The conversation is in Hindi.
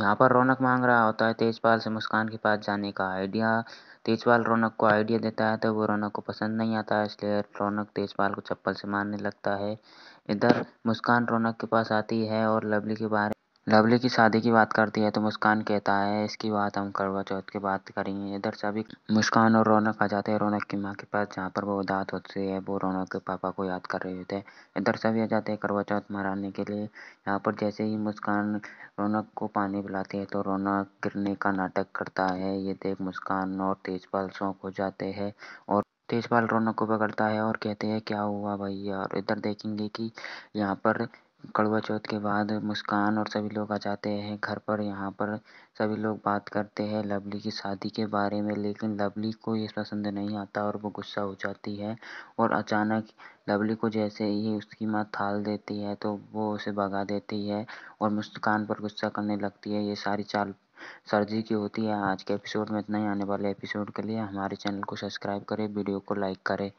यहाँ पर रौनक मांग रहा होता है तेजपाल से मुस्कान के पास जाने का आइडिया तेजपाल रौनक को आइडिया देता है तो वो रौनक को पसंद नहीं आता है इसलिए रौनक तेजपाल को चप्पल से मारने लगता है इधर मुस्कान रौनक के पास आती है और लवली के बारे लवली की शादी की बात करती है तो मुस्कान कहता है इसकी बात हम करवा चौथ के बात करेंगे इधर सभी मुस्कान और रौनक आ जाते हैं रौनक की माँ के पास जहाँ पर वो उदात होती है वो रौनक के पापा को याद कर रहे होते हैं इधर सभी आ जाते हैं करवा चौथ मनाने के लिए यहाँ पर जैसे ही मुस्कान रौनक को पानी पिलाती है तो रौनक गिरने का नाटक करता है ये देख मुस्कान और तेजपाल शौक हो जाते हैं और तेजपाल रौनक को पकड़ता है और कहते हैं क्या हुआ भैया और इधर देखेंगे कि यहाँ पर कड़वा चौथ के बाद मुस्कान और सभी लोग आ जाते हैं घर पर यहाँ पर सभी लोग बात करते हैं लवली की शादी के बारे में लेकिन लवली को ये पसंद नहीं आता और वो गुस्सा हो जाती है और अचानक लवली को जैसे ही उसकी माँ थाल देती है तो वो उसे भगा देती है और मुस्कान पर गुस्सा करने लगती है ये सारी चाल सर्जी की होती है आज के एपिसोड में इतना ही आने वाले एपिसोड के लिए हमारे चैनल को सब्सक्राइब करें वीडियो को लाइक करें